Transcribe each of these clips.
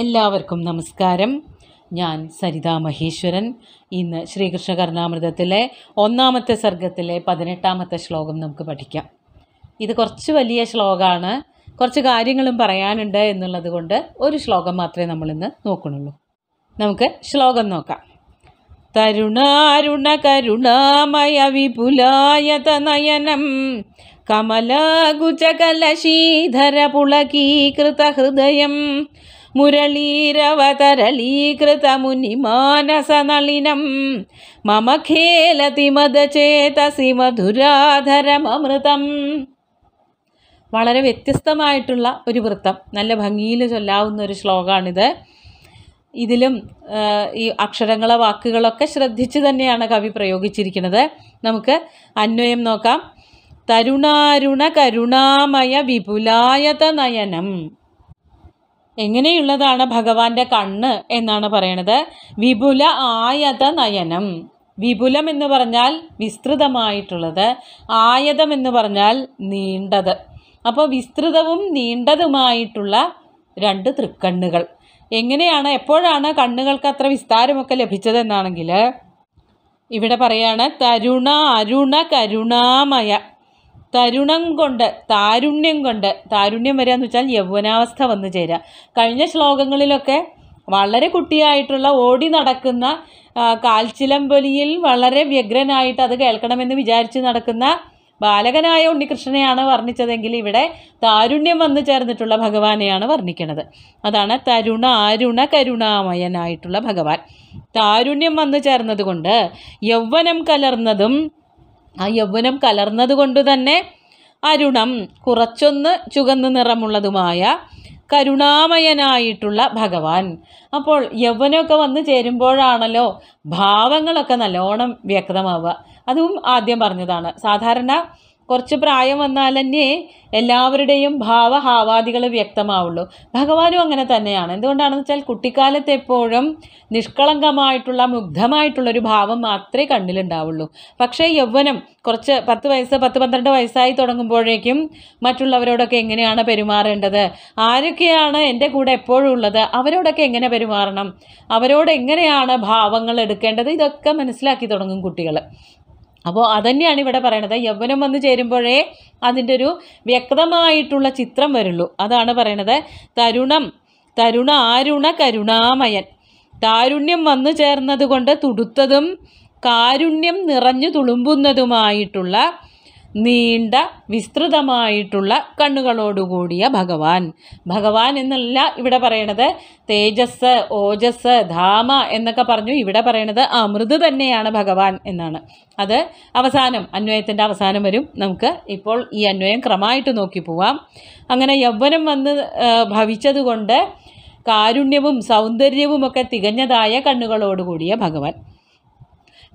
എല്ലാവർക്കും നമസ്കാരം ഞാൻ സരിതാ മഹേശ്വരൻ ഇന്ന് ശ്രീകൃഷ്ണ കർണാമൃതത്തിലെ ഒന്നാമത്തെ സർഗത്തിലെ പതിനെട്ടാമത്തെ ശ്ലോകം നമുക്ക് പഠിക്കാം ഇത് കുറച്ച് വലിയ ശ്ലോകമാണ് കുറച്ച് കാര്യങ്ങളും പറയാനുണ്ട് എന്നുള്ളത് കൊണ്ട് ഒരു ശ്ലോകം മാത്രമേ നമ്മളിന്ന് നോക്കണുള്ളൂ നമുക്ക് ശ്ലോകം നോക്കാം തരുണാരുണ കരുണാമയ വിപുലായത നയനം കമലാകുചകലശീധര പുളകീകൃത ഹൃദയം मुरलीरवतरलीकृतमुनिमानसनलिनं मम खेलति मदचेतसि മധുരാധരമൃതം വളരെ വ്യത്യസ്തമായിട്ടുള്ള ഒരു വൃത്തം നല്ല ഭംഗിയിൽ ചൊല്ലാവുന്ന ഒരു ശ്ലോകമാണിത് ഇതിലും ഈ അക്ഷരങ്ങളെ വാക്കുകളൊക്കെ ശ്രദ്ധിച്ച് തന്നെയാണ് കവി പ്രയോഗിച്ചിരിക്കുന്നത് നമുക്ക് അന്വയം നോക്കാം തരുണാരുണ കരുണാമയ വിപുലായത നയനം എങ്ങനെയുള്ളതാണ് ഭഗവാന്റെ കണ്ണ് എന്നാണ് പറയണത് വിപുല ആയത നയനം വിപുലം എന്ന് പറഞ്ഞാൽ വിസ്തൃതമായിട്ടുള്ളത് ആയതം എന്ന് പറഞ്ഞാൽ നീണ്ടത് അപ്പോൾ വിസ്തൃതവും നീണ്ടതുമായിട്ടുള്ള രണ്ട് തൃക്കണ്ണുകൾ എങ്ങനെയാണ് എപ്പോഴാണ് കണ്ണുകൾക്ക് അത്ര വിസ്താരമൊക്കെ ലഭിച്ചതെന്നാണെങ്കിൽ ഇവിടെ പറയാണ് തരുണ അരുണ കരുണാമയ തരുണം കൊണ്ട് താരുണ്യം കൊണ്ട് താരുണ്യം വരിക എന്ന് വെച്ചാൽ യൗവനാവസ്ഥ വന്നു ചേരുക കഴിഞ്ഞ ശ്ലോകങ്ങളിലൊക്കെ വളരെ കുട്ടിയായിട്ടുള്ള ഓടി നടക്കുന്ന കാൽച്ചിലമ്പൊലിയിൽ വളരെ വ്യഗ്രനായിട്ട് അത് കേൾക്കണമെന്ന് വിചാരിച്ച് നടക്കുന്ന ബാലകനായ ഉണ്ണികൃഷ്ണനെയാണ് വർണ്ണിച്ചതെങ്കിൽ ഇവിടെ താരുണ്യം വന്നു ചേർന്നിട്ടുള്ള ഭഗവാനെയാണ് വർണ്ണിക്കുന്നത് അതാണ് തരുണ അരുണ കരുണാമയനായിട്ടുള്ള ഭഗവാൻ താരുണ്യം വന്നു ചേർന്നതുകൊണ്ട് യൗവനം കലർന്നതും ആ യൗവനം കൊണ്ട് തന്നെ അരുണം കുറച്ചൊന്ന് ചുകന്ന നിറമുള്ളതുമായ കരുണാമയനായിട്ടുള്ള ഭഗവാൻ അപ്പോൾ യൗവനമൊക്കെ വന്ന് ചേരുമ്പോഴാണല്ലോ ഭാവങ്ങളൊക്കെ നല്ലോണം വ്യക്തമാവുക അതും ആദ്യം പറഞ്ഞതാണ് സാധാരണ കുറച്ച് പ്രായം വന്നാൽ തന്നെ എല്ലാവരുടെയും ഭാവഹാവാദികൾ വ്യക്തമാവുള്ളൂ ഭഗവാനും അങ്ങനെ തന്നെയാണ് എന്തുകൊണ്ടാണെന്ന് വെച്ചാൽ കുട്ടിക്കാലത്ത് എപ്പോഴും നിഷ്കളങ്കമായിട്ടുള്ള മുഗ്ധമായിട്ടുള്ളൊരു ഭാവം മാത്രമേ കണ്ണിലുണ്ടാവുള്ളൂ പക്ഷേ യൗവനം കുറച്ച് പത്ത് വയസ്സ് പത്ത് പന്ത്രണ്ട് വയസ്സായി തുടങ്ങുമ്പോഴേക്കും മറ്റുള്ളവരോടൊക്കെ എങ്ങനെയാണ് പെരുമാറേണ്ടത് ആരൊക്കെയാണ് എൻ്റെ കൂടെ എപ്പോഴും ഉള്ളത് അവരോടൊക്കെ എങ്ങനെ പെരുമാറണം അവരോടെങ്ങനെയാണ് ഭാവങ്ങൾ എടുക്കേണ്ടത് ഇതൊക്കെ മനസ്സിലാക്കി തുടങ്ങും കുട്ടികൾ അപ്പോൾ അതന്നെയാണ് ഇവിടെ പറയണത് യൗവനം വന്നു ചേരുമ്പോഴേ അതിൻ്റെ ഒരു വ്യക്തമായിട്ടുള്ള ചിത്രം വരുള്ളൂ അതാണ് പറയണത് തരുണം തരുണ ആരുണ കരുണാമയൻ താരുണ്യം വന്നു ചേർന്നതുകൊണ്ട് തുടുത്തതും കാരുണ്യം നിറഞ്ഞു തുളുമ്പുന്നതുമായിട്ടുള്ള നീണ്ട വിസ്തൃതമായിട്ടുള്ള കണ്ണുകളോടുകൂടിയ ഭഗവാൻ ഭഗവാൻ എന്നല്ല ഇവിടെ പറയണത് തേജസ് ഓജസ് ധാമ എന്നൊക്കെ പറഞ്ഞു ഇവിടെ പറയണത് അമൃത് തന്നെയാണ് ഭഗവാൻ എന്നാണ് അത് അവസാനം അന്വയത്തിൻ്റെ അവസാനം വരും നമുക്ക് ഇപ്പോൾ ഈ അന്വയം ക്രമമായിട്ട് നോക്കി പോവാം അങ്ങനെ യൗവനം വന്ന് ഭവിച്ചതുകൊണ്ട് കാരുണ്യവും സൗന്ദര്യവും ഒക്കെ തികഞ്ഞതായ കണ്ണുകളോടുകൂടിയ ഭഗവാൻ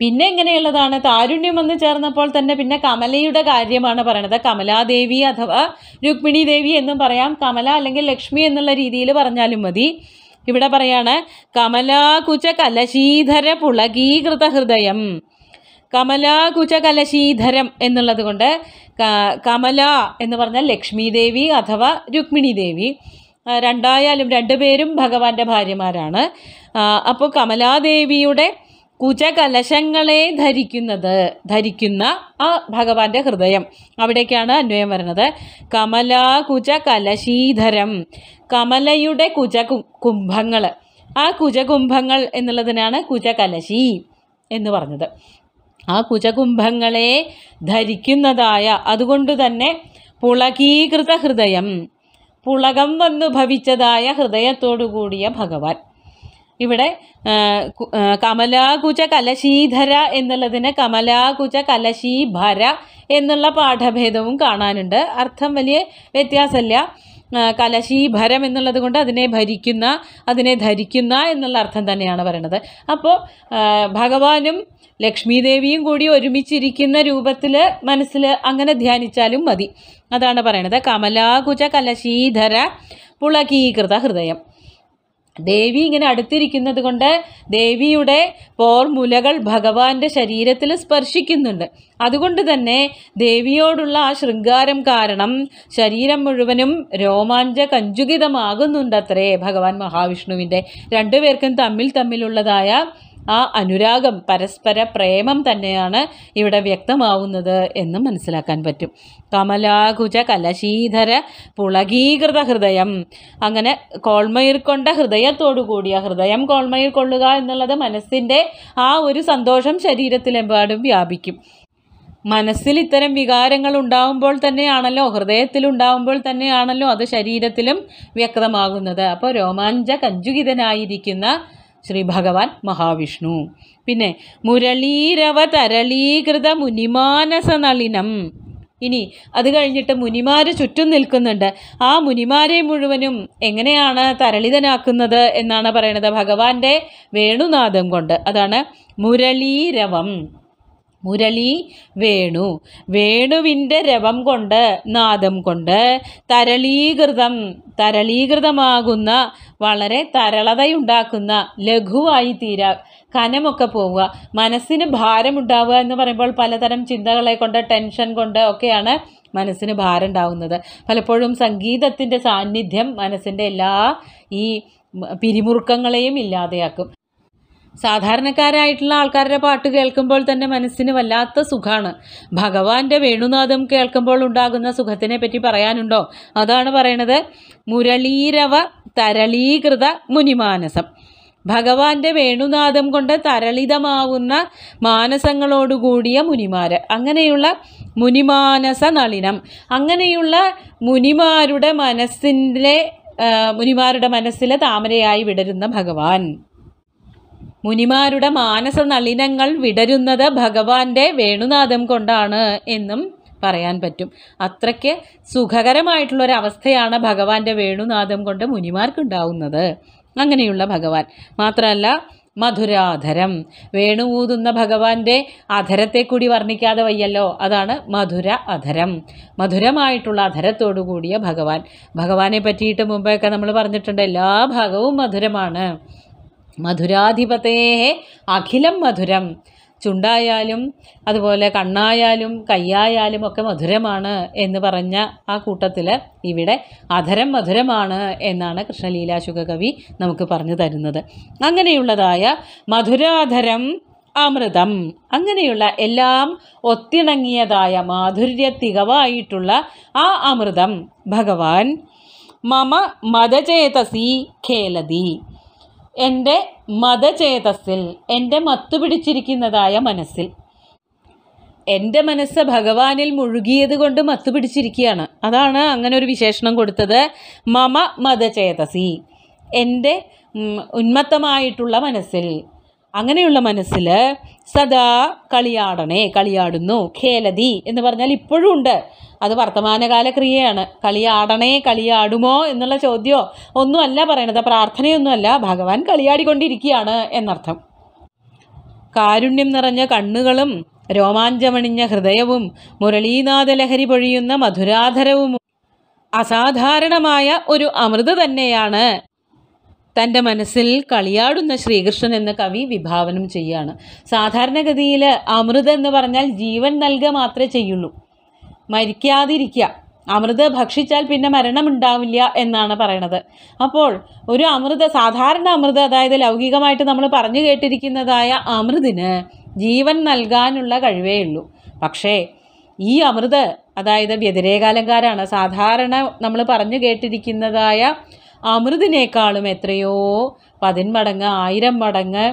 പിന്നെ എങ്ങനെയുള്ളതാണ് താരുണ്യം വന്ന് ചേർന്നപ്പോൾ തന്നെ പിന്നെ കമലയുടെ കാര്യമാണ് പറയണത് കമലാദേവി അഥവാ രുക്മിണി ദേവി എന്നും പറയാം കമല അല്ലെങ്കിൽ ലക്ഷ്മി എന്നുള്ള രീതിയിൽ പറഞ്ഞാലും മതി ഇവിടെ പറയാണ് കമലാകുച കലശീധര പുളകീകൃത ഹൃദയം കമലാകുച കലശീധരം എന്നുള്ളത് കൊണ്ട് കമല എന്ന് പറഞ്ഞാൽ ലക്ഷ്മി ദേവി അഥവാ രുക്മിണി ദേവി രണ്ടായാലും രണ്ടുപേരും ഭഗവാന്റെ ഭാര്യമാരാണ് അപ്പോൾ കമലാദേവിയുടെ കുചകലശങ്ങളെ ധരിക്കുന്നത് ധരിക്കുന്ന ആ ഭഗവാന്റെ ഹൃദയം അവിടേക്കാണ് അന്വയം വരുന്നത് കമലാ കുചകലശീധരം കമലയുടെ കുച കുംഭങ്ങൾ ആ കുചകുംഭങ്ങൾ എന്നുള്ളതിനാണ് കുചകലശി എന്ന് പറഞ്ഞത് ആ കുചകുംഭങ്ങളെ ധരിക്കുന്നതായ അതുകൊണ്ട് തന്നെ പുളകീകൃത ഹൃദയം പുളകം വന്നു ഭവിച്ചതായ ഹൃദയത്തോടു കൂടിയ ഭഗവാൻ ഇവിടെ കമലാകുജ കലശീധര എന്നുള്ളതിന് കമലാകുജ കലശീഭര എന്നുള്ള പാഠഭേദവും കാണാനുണ്ട് അർത്ഥം വലിയ വ്യത്യാസമില്ല കലശീഭരം എന്നുള്ളത് കൊണ്ട് അതിനെ ഭരിക്കുന്ന അതിനെ ധരിക്കുന്ന എന്നുള്ള അർത്ഥം തന്നെയാണ് പറയണത് അപ്പോൾ ഭഗവാനും ലക്ഷ്മീദേവിയും കൂടി ഒരുമിച്ചിരിക്കുന്ന രൂപത്തിൽ മനസ്സിൽ അങ്ങനെ ധ്യാനിച്ചാലും മതി അതാണ് പറയണത് കമലാകുജ കലശീധര പുളകീകൃത ഹൃദയം ദേവി ഇങ്ങനെ അടുത്തിരിക്കുന്നത് കൊണ്ട് ദേവിയുടെ പോർമുലകൾ ഭഗവാന്റെ ശരീരത്തിൽ സ്പർശിക്കുന്നുണ്ട് അതുകൊണ്ട് തന്നെ ദേവിയോടുള്ള ആ ശൃംഗാരം കാരണം ശരീരം മുഴുവനും രോമാഞ്ച അത്രേ ഭഗവാൻ മഹാവിഷ്ണുവിൻ്റെ രണ്ടുപേർക്കും തമ്മിൽ തമ്മിലുള്ളതായ ആ അനുരാഗം പരസ്പര പ്രേമം തന്നെയാണ് ഇവിടെ വ്യക്തമാവുന്നത് എന്ന് മനസ്സിലാക്കാൻ പറ്റും കമലാകുജ കലശീധര പുളകീകൃത ഹൃദയം അങ്ങനെ കോൾമയിർ കൊണ്ട ഹൃദയത്തോടു കൂടിയ ഹൃദയം കോൾമയിൽ കൊള്ളുക എന്നുള്ളത് മനസ്സിൻ്റെ ആ ഒരു സന്തോഷം ശരീരത്തിലെമ്പാടും വ്യാപിക്കും മനസ്സിൽ ഇത്തരം വികാരങ്ങൾ ഉണ്ടാവുമ്പോൾ തന്നെയാണല്ലോ ഹൃദയത്തിൽ ഉണ്ടാകുമ്പോൾ തന്നെയാണല്ലോ അത് ശരീരത്തിലും വ്യക്തമാകുന്നത് അപ്പോൾ രോമാഞ്ച കഞ്ചുകിതനായിരിക്കുന്ന ശ്രീ ഭഗവാൻ മഹാവിഷ്ണു പിന്നെ മുരളീരവ തരളീകൃത മുനിമാനസ നളിനം ഇനി അത് കഴിഞ്ഞിട്ട് മുനിമാർ ചുറ്റും നിൽക്കുന്നുണ്ട് ആ മുനിമാരെ മുഴുവനും എങ്ങനെയാണ് തരളിതനാക്കുന്നത് എന്നാണ് പറയുന്നത് ഭഗവാന്റെ വേണുനാഥം കൊണ്ട് അതാണ് മുരളീരവം മുരളി വേണു വേണുവിൻ്റെ രവം കൊണ്ട് നാദം കൊണ്ട് തരളീകൃതം തരളീകൃതമാകുന്ന വളരെ തരളതയുണ്ടാക്കുന്ന ലഘുവായി തീരാ കനമൊക്കെ പോവുക മനസ്സിന് ഭാരമുണ്ടാവുക എന്ന് പറയുമ്പോൾ പലതരം ചിന്തകളെ കൊണ്ട് ടെൻഷൻ കൊണ്ട് ഒക്കെയാണ് മനസ്സിന് ഭാരം ഉണ്ടാവുന്നത് പലപ്പോഴും സംഗീതത്തിൻ്റെ സാന്നിധ്യം മനസ്സിൻ്റെ എല്ലാ ഈ പിരിമുറുക്കങ്ങളെയും ഇല്ലാതെയാക്കും സാധാരണക്കാരായിട്ടുള്ള ആൾക്കാരുടെ പാട്ട് കേൾക്കുമ്പോൾ തന്നെ മനസ്സിന് വല്ലാത്ത സുഖമാണ് ഭഗവാന്റെ വേണുനാഥം കേൾക്കുമ്പോൾ ഉണ്ടാകുന്ന സുഖത്തിനെ പറ്റി പറയാനുണ്ടോ അതാണ് പറയണത് മുരളീരവ തരളീകൃത മുനിമാനസം ഭഗവാന്റെ വേണുനാഥം കൊണ്ട് തരളിതമാവുന്ന മാനസങ്ങളോടുകൂടിയ മുനിമാര് അങ്ങനെയുള്ള മുനിമാനസ നളിനം അങ്ങനെയുള്ള മുനിമാരുടെ മനസ്സിൻ്റെ മുനിമാരുടെ മനസ്സിലെ താമരയായി വിടരുന്ന ഭഗവാൻ മുനിമാരുടെ മാനസ നളിനങ്ങൾ വിടരുന്നത് ഭഗവാന്റെ വേണുനാഥം കൊണ്ടാണ് എന്നും പറയാൻ പറ്റും അത്രയ്ക്ക് സുഖകരമായിട്ടുള്ളൊരവസ്ഥയാണ് ഭഗവാന്റെ വേണുനാഥം കൊണ്ട് മുനിമാർക്കുണ്ടാവുന്നത് അങ്ങനെയുള്ള ഭഗവാൻ മാത്രമല്ല മധുരാധരം വേണു ഊതുന്ന ഭഗവാന്റെ അധരത്തെ കൂടി വർണ്ണിക്കാതെ വയ്യല്ലോ അതാണ് മധുര അധരം മധുരമായിട്ടുള്ള അധരത്തോടു കൂടിയ ഭഗവാൻ ഭഗവാനെ പറ്റിയിട്ട് മുമ്പെയൊക്കെ നമ്മൾ പറഞ്ഞിട്ടുണ്ട് എല്ലാ ഭാഗവും മധുരമാണ് മധുരാധിപതേ അഖിലം മധുരം ചുണ്ടായാലും അതുപോലെ കണ്ണായാലും കയ്യായാലും ഒക്കെ മധുരമാണ് എന്ന് പറഞ്ഞ ആ കൂട്ടത്തിൽ ഇവിടെ അധരം മധുരമാണ് എന്നാണ് കൃഷ്ണലീലാശുഖ കവി നമുക്ക് പറഞ്ഞു തരുന്നത് അങ്ങനെയുള്ളതായ മധുരാധരം അമൃതം അങ്ങനെയുള്ള എല്ലാം ഒത്തിണങ്ങിയതായ മാധുര്യ തികവായിട്ടുള്ള ആ അമൃതം ഭഗവാൻ മമ മതചേതസി ഖേലതി എൻ്റെ മതചേതസ്സിൽ എൻ്റെ മത്തു പിടിച്ചിരിക്കുന്നതായ മനസ്സിൽ എൻ്റെ മനസ്സ് ഭഗവാനിൽ മുഴുകിയത് കൊണ്ട് മത്തു പിടിച്ചിരിക്കുകയാണ് അതാണ് അങ്ങനെ ഒരു വിശേഷണം കൊടുത്തത് മമ മതചേതസി എൻ്റെ ഉന്മത്തമായിട്ടുള്ള മനസ്സിൽ അങ്ങനെയുള്ള മനസ്സിൽ സദാ കളിയാടണേ കളിയാടുന്നു ഖേലതി എന്ന് പറഞ്ഞാൽ ഇപ്പോഴും ഉണ്ട് അത് വർത്തമാനകാല ക്രിയയാണ് കളിയാടണേ കളിയാടുമോ എന്നുള്ള ചോദ്യമോ ഒന്നുമല്ല പറയണത് പ്രാർത്ഥനയൊന്നുമല്ല ഭഗവാൻ കളിയാടിക്കൊണ്ടിരിക്കുകയാണ് എന്നർത്ഥം കാരുണ്യം നിറഞ്ഞ കണ്ണുകളും രോമാഞ്ചമണിഞ്ഞ ഹൃദയവും മുരളീനാഥലഹരി പൊഴിയുന്ന മധുരാധരവും അസാധാരണമായ ഒരു അമൃത തന്നെയാണ് തൻ്റെ മനസ്സിൽ കളിയാടുന്ന ശ്രീകൃഷ്ണൻ എന്ന കവി വിഭാവനം ചെയ്യുകയാണ് സാധാരണഗതിയിൽ അമൃത് എന്ന് പറഞ്ഞാൽ ജീവൻ നൽകുക മാത്രമേ ചെയ്യുള്ളൂ മരിക്കാതിരിക്കുക അമൃത് ഭക്ഷിച്ചാൽ പിന്നെ മരണമുണ്ടാവില്ല എന്നാണ് പറയണത് അപ്പോൾ ഒരു അമൃത സാധാരണ അമൃത് അതായത് ലൗകികമായിട്ട് നമ്മൾ പറഞ്ഞു കേട്ടിരിക്കുന്നതായ അമൃതിന് ജീവൻ നൽകാനുള്ള കഴിവേ ഉള്ളൂ പക്ഷേ ഈ അമൃത് അതായത് വ്യതിരേകാലങ്കാരാണ് സാധാരണ നമ്മൾ പറഞ്ഞു കേട്ടിരിക്കുന്നതായ അമൃതിനേക്കാളും എത്രയോ പതിന്മടങ്ങ് ആയിരം മടങ്ങ്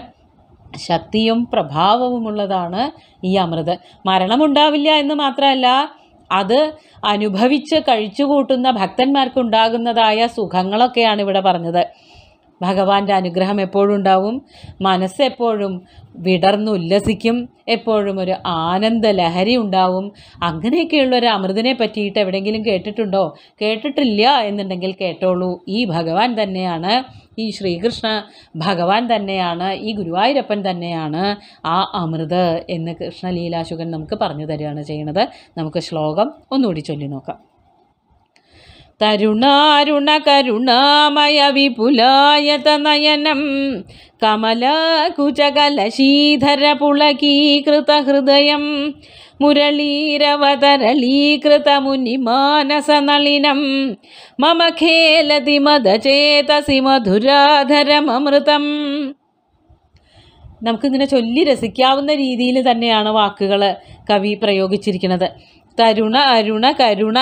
ശക്തിയും പ്രഭാവവുമുള്ളതാണ് ഈ അമൃത് മരണമുണ്ടാവില്ല എന്ന് മാത്രമല്ല അത് അനുഭവിച്ച് കഴിച്ചുകൂട്ടുന്ന ഭക്തന്മാർക്കുണ്ടാകുന്നതായ സുഖങ്ങളൊക്കെയാണ് ഇവിടെ പറഞ്ഞത് ഭഗവാന്റെ അനുഗ്രഹം എപ്പോഴും ഉണ്ടാവും മനസ്സ് എപ്പോഴും വിടർന്നു ഉല്ലസിക്കും എപ്പോഴും ഒരു ആനന്ദ ലഹരി ഉണ്ടാവും അങ്ങനെയൊക്കെയുള്ള ഒരു അമൃതനെ പറ്റിയിട്ട് എവിടെയെങ്കിലും കേട്ടിട്ടുണ്ടോ കേട്ടിട്ടില്ല എന്നുണ്ടെങ്കിൽ കേട്ടോളൂ ഈ ഭഗവാൻ തന്നെയാണ് ഈ ശ്രീകൃഷ്ണ ഭഗവാൻ തന്നെയാണ് ഈ ഗുരുവായൂരപ്പൻ തന്നെയാണ് ആ അമൃത് എന്ന് കൃഷ്ണലീലാശുഖൻ നമുക്ക് പറഞ്ഞു തരികയാണ് ചെയ്യുന്നത് നമുക്ക് ശ്ലോകം ഒന്നുകൂടി ചൊല്ലി നോക്കാം തരുണാരുണ കരുണാമയ വിപുലായത നയനം കമലാകുചകലശീധരപുളകീകൃതഹൃദയം നളിനം മമ ഖേലതി മദചേതസി മധുരാധരമൃതം നമുക്കിങ്ങനെ ചൊല്ലി രസിക്കാവുന്ന രീതിയിൽ തന്നെയാണ് വാക്കുകൾ കവി പ്രയോഗിച്ചിരിക്കുന്നത് തരുണ അരുണ കരുണ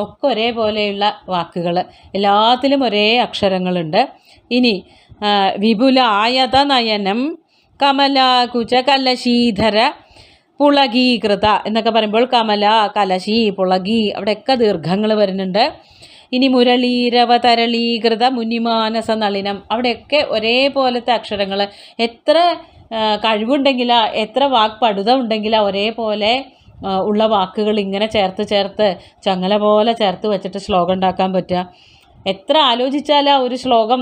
ഒക്കെ ഒരേപോലെയുള്ള വാക്കുകൾ എല്ലാത്തിലും ഒരേ അക്ഷരങ്ങളുണ്ട് ഇനി വിപുലായത നയനം കമലാകുച കലശീധര പുളകീകൃത എന്നൊക്കെ പറയുമ്പോൾ കമല കലശി പുളകി അവിടെയൊക്കെ ദീർഘങ്ങൾ വരുന്നുണ്ട് ഇനി മുരളീരവ തരളീകൃത മുനിമാനസ നളിനം അവിടെയൊക്കെ ഒരേപോലത്തെ അക്ഷരങ്ങൾ എത്ര കഴിവുണ്ടെങ്കിലാ എത്ര വാക്പടുത ഉണ്ടെങ്കിലാ ഒരേപോലെ ഉള്ള വാക്കുകൾ ഇങ്ങനെ ചേർത്ത് ചേർത്ത് ചങ്ങല പോലെ ചേർത്ത് വെച്ചിട്ട് ശ്ലോകം ഉണ്ടാക്കാൻ പറ്റുക എത്ര ആലോചിച്ചാലാ ഒരു ശ്ലോകം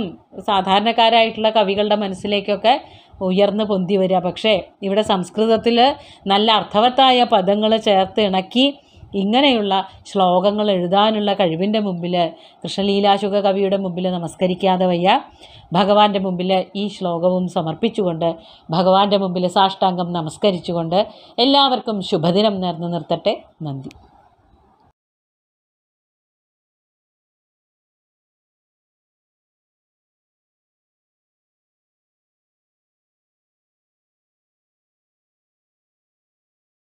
സാധാരണക്കാരായിട്ടുള്ള കവികളുടെ മനസ്സിലേക്കൊക്കെ ഉയർന്നു പൊന്തി വരിക പക്ഷേ ഇവിടെ സംസ്കൃതത്തിൽ നല്ല അർത്ഥവത്തായ പദങ്ങൾ ചേർത്ത് ഇണക്കി ഇങ്ങനെയുള്ള ശ്ലോകങ്ങൾ എഴുതാനുള്ള കഴിവിൻ്റെ മുമ്പിൽ കൃഷ്ണലീലാശുഖ കവിയുടെ മുമ്പിൽ നമസ്കരിക്കാതെ വയ്യ ഭഗവാന്റെ മുമ്പിൽ ഈ ശ്ലോകവും സമർപ്പിച്ചുകൊണ്ട് ഭഗവാന്റെ മുമ്പിൽ സാഷ്ടാംഗം നമസ്കരിച്ചുകൊണ്ട് എല്ലാവർക്കും ശുഭദിനം നേർന്നു നിർത്തട്ടെ നന്ദി